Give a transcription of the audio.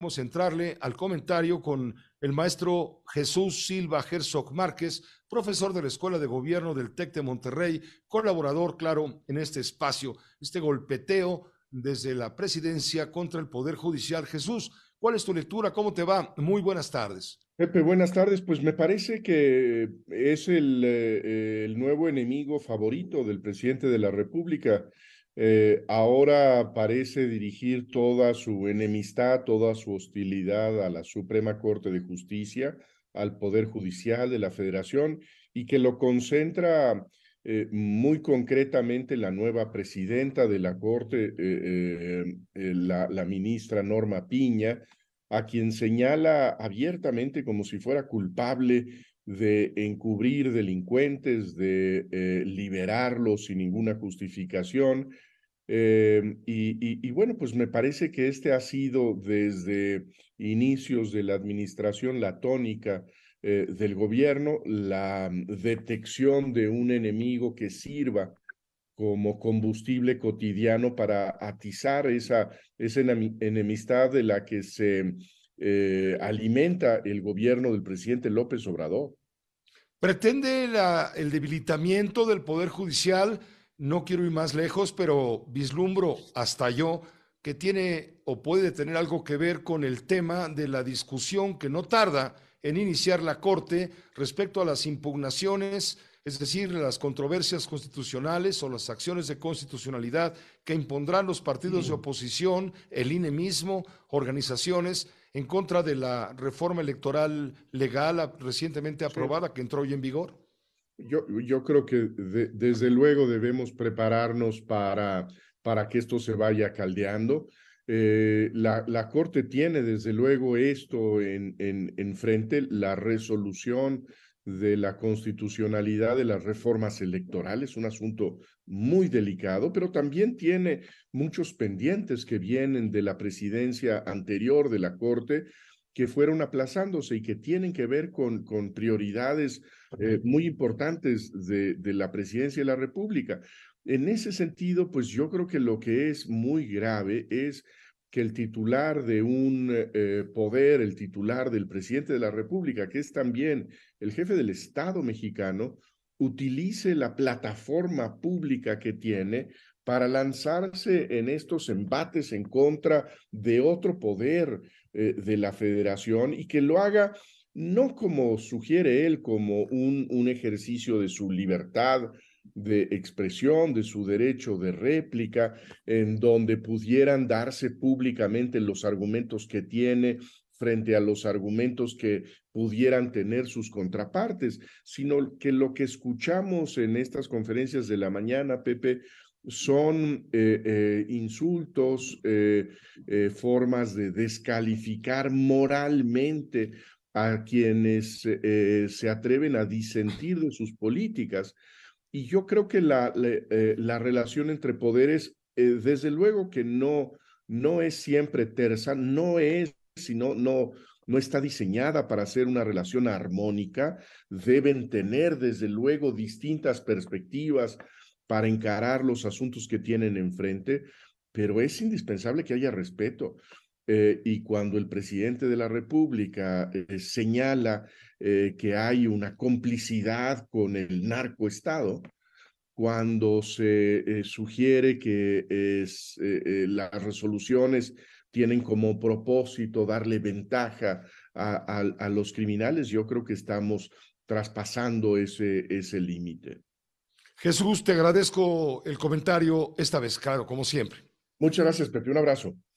Vamos a entrarle al comentario con el maestro Jesús Silva Herzog Márquez, profesor de la Escuela de Gobierno del TEC de Monterrey, colaborador, claro, en este espacio, este golpeteo desde la presidencia contra el Poder Judicial. Jesús, ¿cuál es tu lectura? ¿Cómo te va? Muy buenas tardes. Pepe, buenas tardes. Pues me parece que es el, eh, el nuevo enemigo favorito del presidente de la República eh, ahora parece dirigir toda su enemistad, toda su hostilidad a la Suprema Corte de Justicia, al Poder Judicial de la Federación y que lo concentra eh, muy concretamente la nueva presidenta de la Corte, eh, la, ministra Norma Piña, a quien señala abiertamente como si fuera culpable de encubrir delincuentes, de liberarlos sin ninguna justificación, eh, y, bueno, pues me parece que este ha sido desde inicios de la administración latónica eh, del gobierno, la detección de un enemigo que sirva como combustible cotidiano para atizar esa, esa enemistad de la que se eh, alimenta el gobierno del presidente López Obrador. ¿Pretende el debilitamiento del Poder Judicial? No quiero ir más lejos, pero vislumbro hasta yo que tiene o puede tener algo que ver con el tema de la discusión que no tarda en iniciar la Corte respecto a las impugnaciones, es decir, las controversias constitucionales o las acciones de constitucionalidad que impondrán los partidos de oposición, el INE mismo, organizaciones en contra de la reforma electoral legal recientemente aprobada que entró hoy en vigor. Yo, creo que desde luego debemos prepararnos para, para que esto se vaya caldeando. Eh, la, Corte tiene desde luego esto en, en, en, frente, la resolución de la constitucionalidad de las reformas electorales, un asunto muy delicado, pero también tiene muchos pendientes que vienen de la presidencia anterior de la Corte que fueron aplazándose y que tienen que ver con, con prioridades eh, muy importantes de, la presidencia de la República. En ese sentido, pues yo creo que lo que es muy grave es que el titular de un eh, poder, el titular del presidente de la República, que es también el jefe del Estado mexicano, utilice la plataforma pública que tiene para lanzarse en estos embates en contra de otro poder eh, de la federación y que lo haga no como sugiere él, como un, un ejercicio de su libertad de expresión, de su derecho de réplica, en donde pudieran darse públicamente los argumentos que tiene frente a los argumentos que pudieran tener sus contrapartes, sino que lo que escuchamos en estas conferencias de la mañana, Pepe, son eh, eh, insultos, eh, formas de descalificar moralmente a quienes se atreven a disentir de sus políticas. Y yo creo que la, relación entre poderes, desde luego que no, no es siempre tersa, no es, sino, no, no está diseñada para ser una relación armónica, deben tener desde luego distintas perspectivas, para encarar los asuntos que tienen enfrente, pero es indispensable que haya respeto. Eh, y cuando el presidente de la República eh, señala eh, que hay una complicidad con el narcoestado, cuando se sugiere que las resoluciones tienen como propósito darle ventaja a, los criminales, yo creo que estamos traspasando ese, ese límite. Jesús, te agradezco el comentario esta vez, claro, como siempre. Muchas gracias, Pepe. Un abrazo.